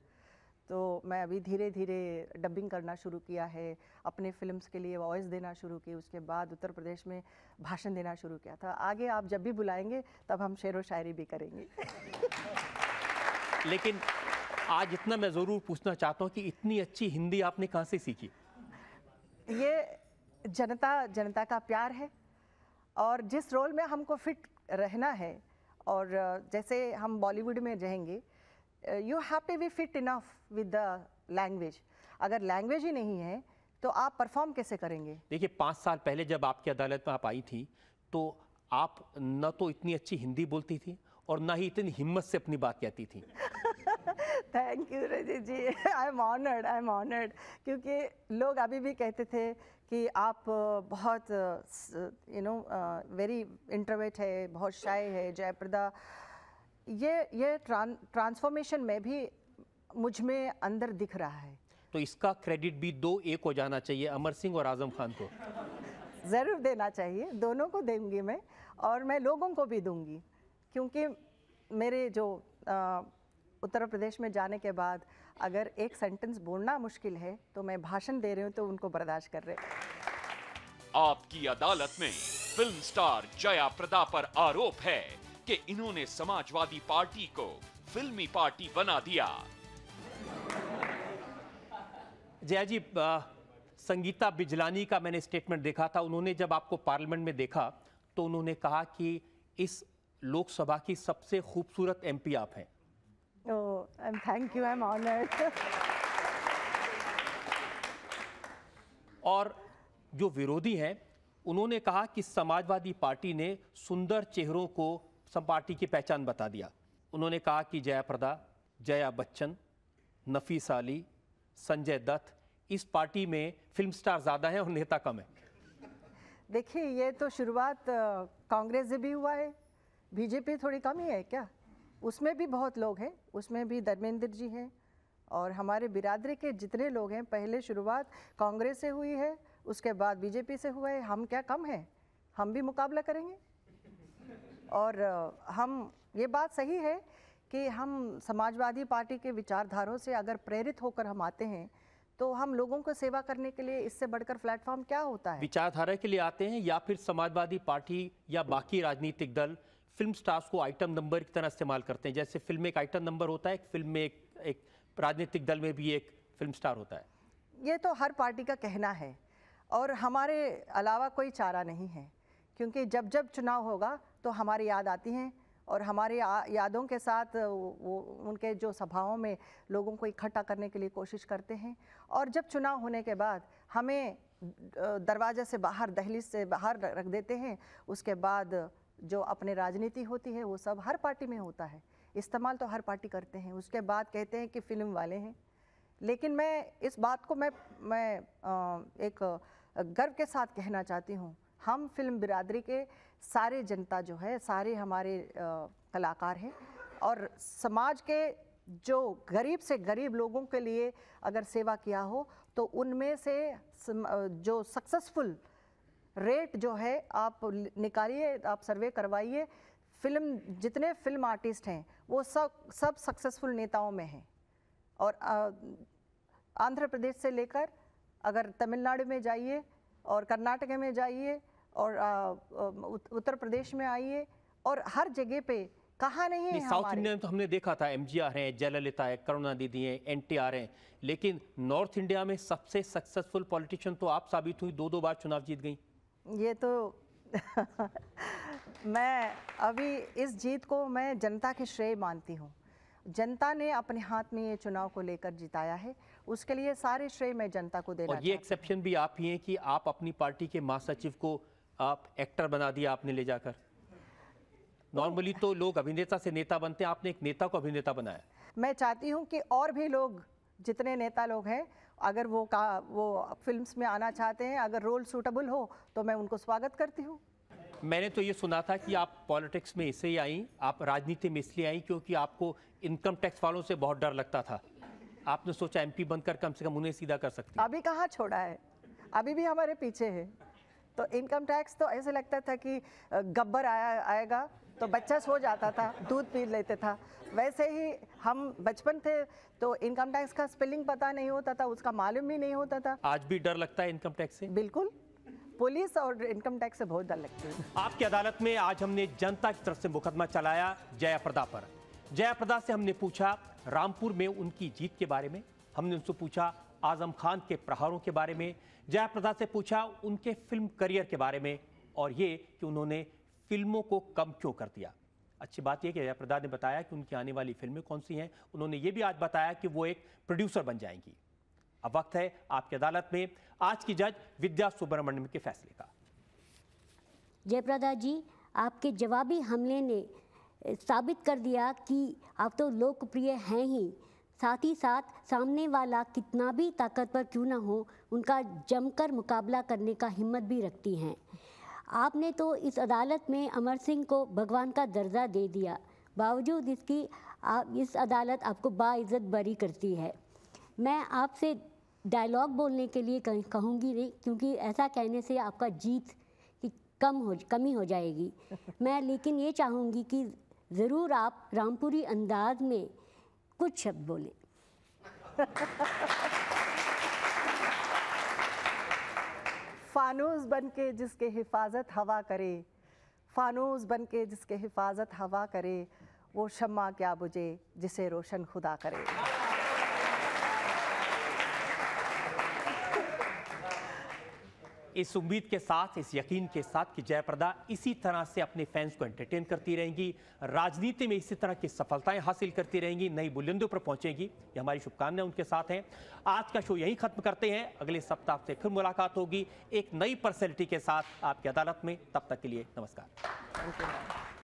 तो मैं अभी धीरे धीरे डबिंग करना शुरू किया है अपने फिल्म्स के लिए वॉइस देना शुरू की उसके बाद उत्तर प्रदेश में भाषण देना शुरू किया था आगे आप जब भी बुलाएंगे तब हम शेर व शायरी भी करेंगे लेकिन आज इतना मैं ज़रूर पूछना चाहता हूँ कि इतनी अच्छी हिंदी आपने कहाँ से सीखी ये जनता जनता का प्यार है और जिस रोल में हमको फिट रहना है और जैसे हम बॉलीवुड में रहेंगे you have to be fit enough with the language अगर लैंग्वेज ही नहीं है तो आप परफॉर्म कैसे करेंगे देखिए पाँच साल पहले जब आपकी अदालत में आप आई थी तो आप न तो इतनी अच्छी हिंदी बोलती थी और ना ही इतनी हिम्मत से अपनी बात कहती थी thank you Raji ji I am honoured I am honoured क्योंकि लोग अभी भी कहते थे कि आप uh, बहुत यू नो वेरी इंटरवेट है बहुत शाय है जयप्रदा ये ये ट्रां, ट्रांसफॉर्मेशन में भी मुझ में अंदर दिख रहा है तो इसका क्रेडिट भी दो एक हो जाना चाहिए अमर सिंह और आजम खान को ज़रूर देना चाहिए दोनों को देंगी मैं और मैं लोगों को भी दूंगी क्योंकि मेरे जो आ, उत्तर प्रदेश में जाने के बाद अगर एक सेंटेंस बोलना मुश्किल है तो मैं भाषण दे रही हूँ तो उनको बर्दाश्त कर रहे आपकी अदालत में फिल्म स्टार जया प्रदा पर आरोप है कि इन्होंने समाजवादी पार्टी को फिल्मी पार्टी बना दिया जया जी संगीता बिजलानी का मैंने स्टेटमेंट देखा था उन्होंने जब आपको पार्लियामेंट में देखा तो उन्होंने कहा कि इस लोकसभा की सबसे खूबसूरत एमपी आप हैं thank you I am honoured और जो विरोधी हैं उन्होंने कहा कि समाजवादी पार्टी ने सुंदर चेहरों को सब पार्टी की पहचान बता दिया उन्होंने कहा कि जया प्रदा जया बच्चन नफीस अली संजय दत्त इस पार्टी में फिल्म स्टार ज़्यादा हैं और नेता कम है देखिए ये तो शुरुआत कांग्रेस से भी हुआ है बीजेपी थोड़ी कम ही है क्या उसमें भी बहुत लोग हैं उसमें भी धर्मेंद्र जी हैं और हमारे बिरादरी के जितने लोग हैं पहले शुरुआत कांग्रेस से हुई है उसके बाद बीजेपी से हुआ है हम क्या कम हैं हम भी मुकाबला करेंगे और हम ये बात सही है कि हम समाजवादी पार्टी के विचारधारों से अगर प्रेरित होकर हम आते हैं तो हम लोगों को सेवा करने के लिए इससे बढ़कर प्लेटफॉर्म क्या होता है विचारधारा के लिए आते हैं या फिर समाजवादी पार्टी या बाकी राजनीतिक दल फिल्म स्टार्स को आइटम नंबर की तरह इस्तेमाल करते हैं जैसे फिल्म में एक आइटम नंबर होता है एक फिल्म में एक, एक राजनीतिक दल में भी एक फिल्म स्टार होता है ये तो हर पार्टी का कहना है और हमारे अलावा कोई चारा नहीं है क्योंकि जब जब चुनाव होगा तो हमारी याद आती हैं और हमारे यादों के साथ वो उनके जो सभाओं में लोगों को इकट्ठा करने के लिए कोशिश करते हैं और जब चुनाव होने के बाद हमें दरवाजे से बाहर दहलीज से बाहर रख देते हैं उसके बाद जो अपने राजनीति होती है वो सब हर पार्टी में होता है इस्तेमाल तो हर पार्टी करते हैं उसके बाद कहते हैं कि फिल्म वाले हैं लेकिन मैं इस बात को मैं मैं एक गर्व के साथ कहना चाहती हूँ हम फिल्म बिरादरी के सारे जनता जो है सारे हमारे कलाकार हैं और समाज के जो गरीब से गरीब लोगों के लिए अगर सेवा किया हो तो उनमें से जो सक्सेसफुल रेट जो है आप निकालिए आप सर्वे करवाइए फिल्म जितने फिल्म आर्टिस्ट हैं वो सब सब सक्सेसफुल नेताओं में हैं और आंध्र प्रदेश से लेकर अगर तमिलनाडु में जाइए और कर्नाटक में जाइए और उत्तर प्रदेश में आइए और हर जगह पे कहा नहीं है साउथ इंडिया में तो हमने देखा था आर है जयललिता है करुणा दीदी हैं आर हैं लेकिन नॉर्थ इंडिया में सबसे सक्सेसफुल पॉलिटिशियन तो आप साबित हुई दो दो बार चुनाव जीत गई ये तो मैं अभी इस जीत को मैं जनता के श्रेय मानती हूँ जनता ने अपने हाथ में ये चुनाव को लेकर जिताया है उसके लिए सारे श्रेय मैं जनता को दे रहा और ये एक्सेप्शन भी आप ही हैं कि आप अपनी पार्टी के महासचिव को आप एक्टर बना दिया आपने ले जाकर नॉर्मली तो लोग अभिनेता से नेता बनते हैं आपने एक नेता को अभिनेता बनाया मैं चाहती हूँ कि और भी लोग जितने नेता लोग हैं अगर वो का वो फिल्म्स में आना चाहते हैं अगर रोल सूटेबल हो तो मैं उनको स्वागत करती हूँ मैंने तो ये सुना था कि आप पॉलिटिक्स में ही आई आप राजनीति में इसलिए आई क्योंकि आपको इनकम टैक्स वालों से बहुत डर लगता था आपने सोचा एमपी बनकर कम से कम उन्हें सीधा कर सकते अभी कहाँ छोड़ा है अभी भी हमारे पीछे है तो इनकम टैक्स तो ऐसे लगता था कि गब्बर आया आएगा तो बच्चा सो जाता था दूध पी लेते था वैसे ही हम बचपन थे तो इनकम टैक्स का स्पेलिंग पता नहीं होता था उसका मालूम भी नहीं होता था आज भी डर लगता है इनकम टैक्स से बिल्कुल पुलिस और इनकम टैक्स से बहुत डर लगती है आपकी अदालत में आज हमने जनता की तरफ से मुकदमा चलाया जया प्रदा पर जया प्रदा से हमने पूछा रामपुर में उनकी जीत के बारे में हमने उनसे पूछा आजम खान के प्रहारों के बारे में जयाप्रदा से पूछा उनके फिल्म करियर के बारे में और ये कि उन्होंने फिल्मों को कम क्यों कर दिया अच्छी बात यह कि जयाप्रदा ने बताया कि उनकी आने वाली फिल्में कौन सी हैं उन्होंने ये भी आज बताया कि वो एक प्रोड्यूसर बन जाएंगी अब वक्त है आपकी अदालत में आज की जज विद्या सुब्रमण्यम के फैसले का जयप्रदा जी आपके जवाबी हमले ने साबित कर दिया कि आप तो लोकप्रिय हैं ही साथ ही साथ सामने वाला कितना भी ताकतवर क्यों ना हो उनका जमकर मुकाबला करने का हिम्मत भी रखती हैं आपने तो इस अदालत में अमर सिंह को भगवान का दर्जा दे दिया बावजूद इसकी आप इस अदालत आपको बाज़्ज़त बरी करती है मैं आपसे डायलॉग बोलने के लिए कहूँगी नहीं क्योंकि ऐसा कहने से आपका जीत की कम हो कमी हो जाएगी मैं लेकिन ये चाहूँगी कि ज़रूर आप रामपुरी अंदाज में कुछ शब्द बोले फानूस बन के जिसके हिफाजत हवा करे फानूस बन के जिसके हिफाजत हवा करे वो शम्मा क्या बुझे जिसे रोशन खुदा करे इस उम्मीद के साथ इस यकीन के साथ कि जयप्रदा इसी तरह से अपने फैंस को एंटरटेन करती रहेंगी राजनीति में इसी तरह की सफलताएं हासिल करती रहेंगी नई बुलंदियों पर पहुंचेंगी ये हमारी शुभकामनाएं उनके साथ हैं आज का शो यहीं खत्म करते हैं अगले सप्ताह से फिर मुलाकात होगी एक नई पर्सनैलिटी के साथ आपकी अदालत में तब तक के लिए नमस्कार